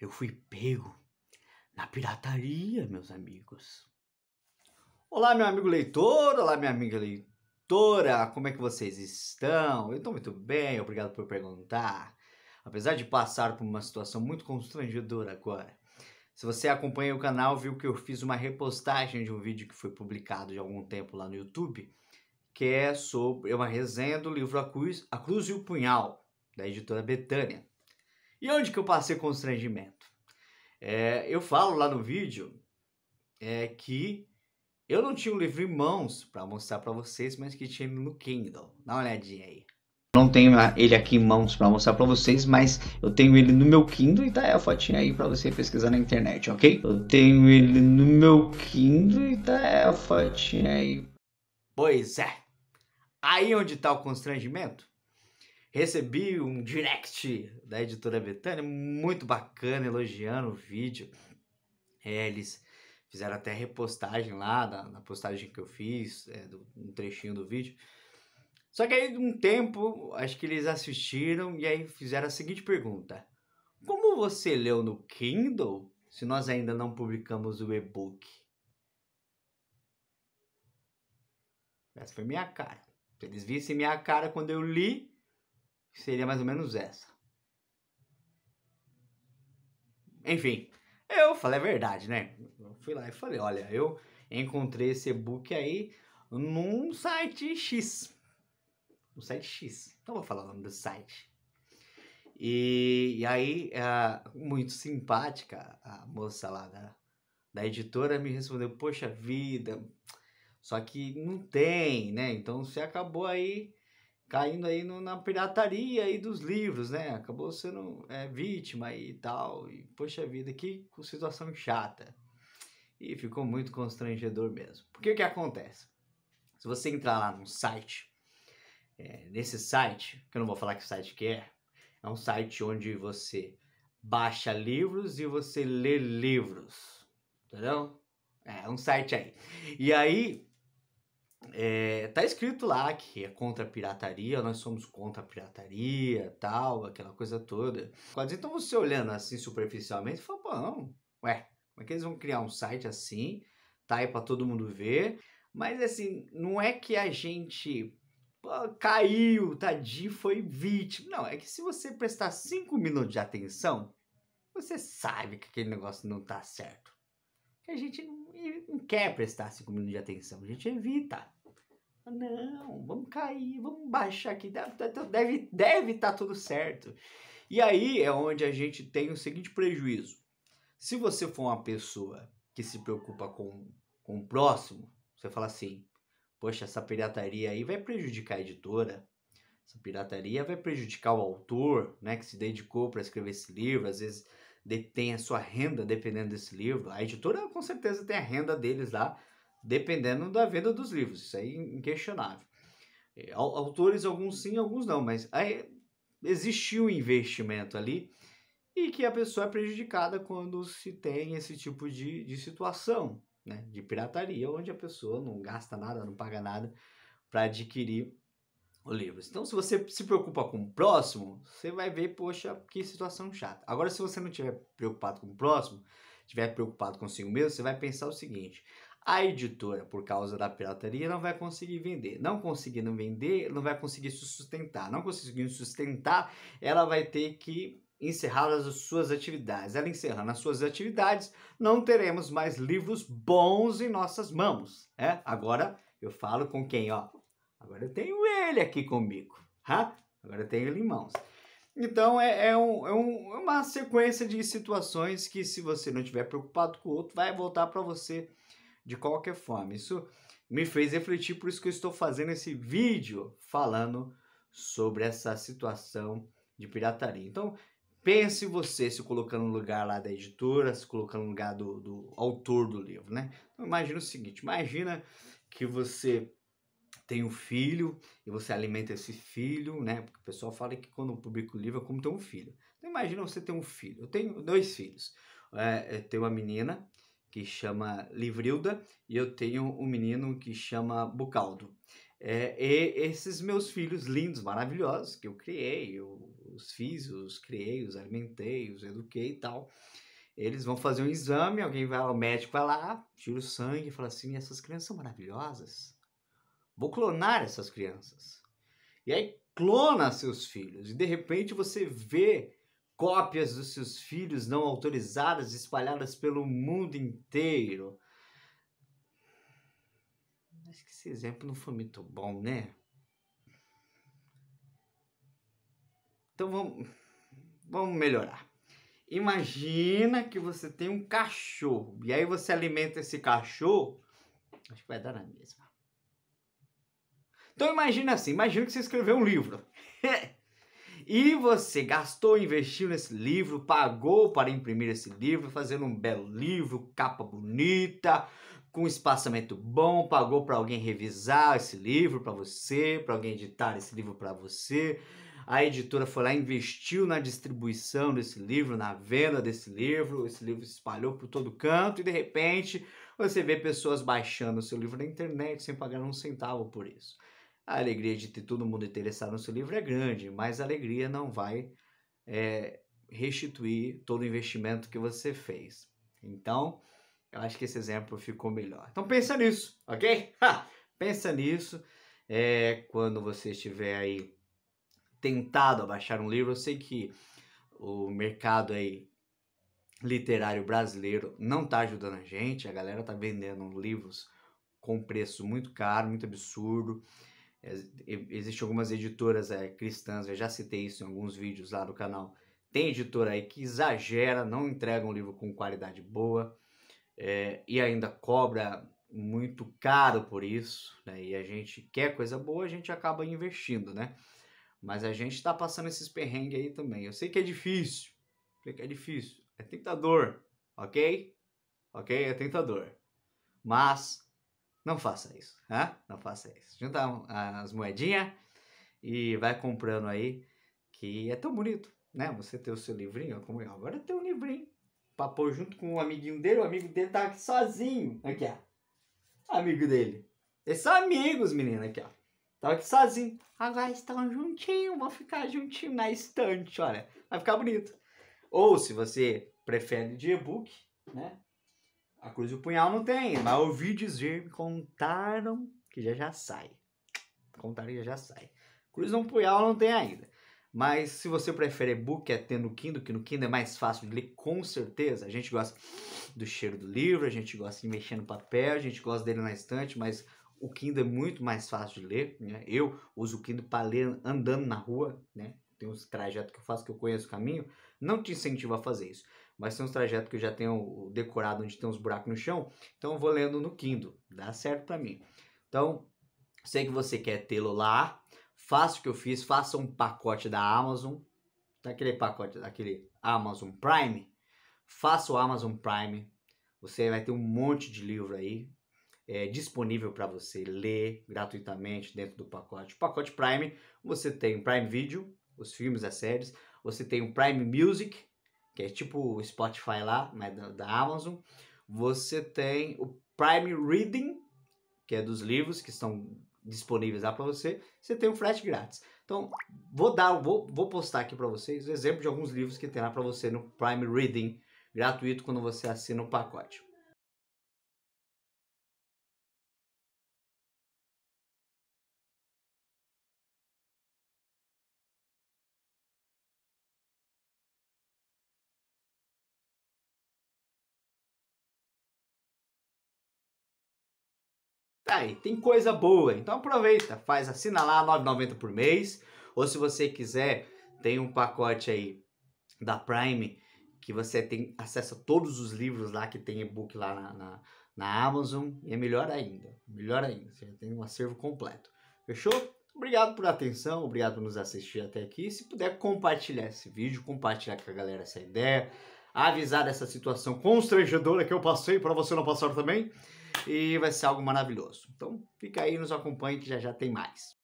eu fui pego na pirataria, meus amigos. Olá, meu amigo leitor, olá, minha amiga leitora, como é que vocês estão? Eu estou muito bem, obrigado por perguntar. Apesar de passar por uma situação muito constrangedora agora, se você acompanha o canal, viu que eu fiz uma repostagem de um vídeo que foi publicado de há algum tempo lá no YouTube, que é sobre é uma resenha do livro A Cruz, A Cruz e o Punhal, da editora Betânia. E onde que eu passei constrangimento? É, eu falo lá no vídeo é, que eu não tinha um livro em mãos para mostrar para vocês, mas que tinha no Kindle. Dá uma olhadinha aí. Não tenho ah, ele aqui em mãos para mostrar para vocês, mas eu tenho ele no meu Kindle e tá a fotinha aí para você pesquisar na internet, ok? Eu tenho ele no meu Kindle e tá a fotinha aí. Pois é. Aí onde tá o constrangimento? recebi um direct da editora Betânia, muito bacana, elogiando o vídeo. É, eles fizeram até repostagem lá, na, na postagem que eu fiz, é, do, um trechinho do vídeo. Só que aí, um tempo, acho que eles assistiram e aí fizeram a seguinte pergunta: Como você leu no Kindle se nós ainda não publicamos o e-book? Essa foi minha cara. eles vissem minha cara quando eu li, Seria mais ou menos essa. Enfim, eu falei a verdade, né? Eu fui lá e falei, olha, eu encontrei esse e-book aí num site X. No site X. Não vou falar o nome do site. E, e aí, muito simpática, a moça lá da, da editora me respondeu, poxa vida, só que não tem, né? Então você acabou aí caindo aí no, na pirataria aí dos livros, né? Acabou sendo é, vítima e tal. E poxa vida, que situação chata. E ficou muito constrangedor mesmo. Por que que acontece? Se você entrar lá num site, é, nesse site, que eu não vou falar que site que é, é um site onde você baixa livros e você lê livros, entendeu? É, é um site aí. E aí é, tá escrito lá que é contra a pirataria, nós somos contra a pirataria, tal, aquela coisa toda. quase então você olhando assim superficialmente, fala, pô, não, ué, como é que eles vão criar um site assim? Tá aí pra todo mundo ver. Mas assim, não é que a gente pô, caiu, tadinho, foi vítima. Não, é que se você prestar 5 minutos de atenção, você sabe que aquele negócio não tá certo a gente não, não quer prestar cinco minutos de atenção, a gente evita. Não, vamos cair, vamos baixar aqui, deve estar deve tá tudo certo. E aí é onde a gente tem o seguinte prejuízo. Se você for uma pessoa que se preocupa com, com o próximo, você fala assim, poxa, essa pirataria aí vai prejudicar a editora, essa pirataria vai prejudicar o autor, né, que se dedicou para escrever esse livro, às vezes tem a sua renda dependendo desse livro. A editora com certeza tem a renda deles lá, dependendo da venda dos livros. Isso é inquestionável. É, autores, alguns sim, alguns não, mas aí existiu um investimento ali e que a pessoa é prejudicada quando se tem esse tipo de, de situação, né? de pirataria, onde a pessoa não gasta nada, não paga nada para adquirir o livro. Então, se você se preocupa com o próximo, você vai ver, poxa, que situação chata. Agora, se você não estiver preocupado com o próximo, estiver preocupado consigo mesmo, você vai pensar o seguinte: a editora, por causa da pirataria, não vai conseguir vender. Não conseguindo vender, não vai conseguir se sustentar. Não conseguindo sustentar, ela vai ter que encerrar as suas atividades. Ela encerrando as suas atividades, não teremos mais livros bons em nossas mãos. É? Agora eu falo com quem, ó, Agora eu tenho ele aqui comigo. Huh? Agora eu tenho ele em mãos. Então é, é, um, é um, é uma sequência de situações que, se você não estiver preocupado com o outro, vai voltar para você de qualquer forma. Isso me fez refletir, por isso que eu estou fazendo esse vídeo falando sobre essa situação de pirataria. Então, pense você se colocando no lugar lá da editora, se colocando no lugar do, do autor do livro, né? Então, imagina o seguinte: imagina que você tem um filho e você alimenta esse filho, né? Porque o pessoal fala que quando publica o livro é como ter um filho. Então imagina você ter um filho. Eu tenho dois filhos. É, eu é, tenho uma menina que chama Livrilda e eu tenho um menino que chama Bucaldo. É, e esses meus filhos lindos, maravilhosos, que eu criei, eu os fiz, os criei, os alimentei, os eduquei e tal. Eles vão fazer um exame, alguém vai lá, o médico vai lá, tira o sangue e fala assim: essas crianças são maravilhosas. Vou clonar essas crianças. E aí clona seus filhos. E de repente você vê cópias dos seus filhos não autorizadas espalhadas pelo mundo inteiro. Acho que esse exemplo não foi muito bom, né? Então vamos, vamos melhorar. Imagina que você tem um cachorro e aí você alimenta esse cachorro. Acho que vai dar na mesma. Então imagina assim, imagina que você escreveu um livro. e você gastou, investiu nesse livro, pagou para imprimir esse livro, fazendo um belo livro, capa bonita, com espaçamento bom, pagou para alguém revisar esse livro para você, para alguém editar esse livro para você. A editora foi lá, investiu na distribuição desse livro, na venda desse livro, esse livro se espalhou por todo canto e de repente você vê pessoas baixando o seu livro na internet sem pagar um centavo por isso. A alegria de ter todo mundo interessado no seu livro é grande, mas a alegria não vai é, restituir todo o investimento que você fez. Então, eu acho que esse exemplo ficou melhor. Então pensa nisso, ok? Ha! Pensa nisso é, quando você estiver aí tentado a baixar um livro. Eu sei que o mercado aí literário brasileiro não está ajudando a gente. A galera tá vendendo livros com preço muito caro, muito absurdo. Existem algumas editoras é, cristãs, eu já citei isso em alguns vídeos lá do canal. Tem editora aí que exagera, não entrega um livro com qualidade boa é, e ainda cobra muito caro por isso. Né? E a gente quer coisa boa, a gente acaba investindo, né? Mas a gente está passando esses perrengues aí também. Eu sei que é difícil, sei que é difícil, é tentador, ok? Ok? É tentador. Mas não faça isso, tá? Não faça isso. Junta as moedinhas e vai comprando aí, que é tão bonito, né? Você ter o seu livrinho, como eu agora tem um livrinho pra pôr junto com o um amiguinho dele, o amigo dele tá aqui sozinho, aqui ó, amigo dele. Eles são amigos, menina, aqui ó. Tava tá aqui sozinho. Agora estão juntinho, vão ficar juntinho na estante, olha. Vai ficar bonito. Ou se você prefere de e-book, né? A cruz e o punhal não tem, mas ouvi dizer, me contaram que já já sai. Contaram que já já sai. Cruz e o punhal não tem ainda. Mas se você prefere e-book, é ter no Kindle, que no Kindle é mais fácil de ler, com certeza. A gente gosta do cheiro do livro, a gente gosta de mexer no papel, a gente gosta dele na estante, mas o Kindle é muito mais fácil de ler. Né? Eu uso o Kindle para ler andando na rua, né? Tem uns trajetos que eu faço que eu conheço o caminho. Não te incentivo a fazer isso mas tem uns trajetos que eu já tenho decorado onde tem uns buracos no chão, então eu vou lendo no Kindle, dá certo para mim. Então, sei que você quer tê-lo lá, faça o que eu fiz, faça um pacote da Amazon, daquele tá pacote, daquele Amazon Prime, faça o Amazon Prime, você vai ter um monte de livro aí é, disponível para você ler gratuitamente dentro do pacote. O pacote Prime, você tem o Prime Video, os filmes, as séries, você tem o Prime Music, que é tipo o Spotify lá, mas da, da Amazon. Você tem o Prime Reading, que é dos livros que estão disponíveis lá para você. Você tem o frete grátis. Então, vou dar, vou, vou postar aqui para vocês o exemplo de alguns livros que tem lá para você no Prime Reading, gratuito quando você assina o pacote. tá aí, tem coisa boa. Então aproveita, faz, assina lá, 9,90 por mês. Ou se você quiser, tem um pacote aí da Prime que você tem acesso a todos os livros lá que tem e-book lá na, na, na Amazon. E é melhor ainda, melhor ainda, você já tem um acervo completo. Fechou? Obrigado por atenção, obrigado por nos assistir até aqui. Se puder compartilhar esse vídeo, compartilhar com a galera essa ideia, avisar dessa situação constrangedora que eu passei para você não passar também. E vai ser algo maravilhoso. Então, fica aí, nos acompanhe que já já tem mais.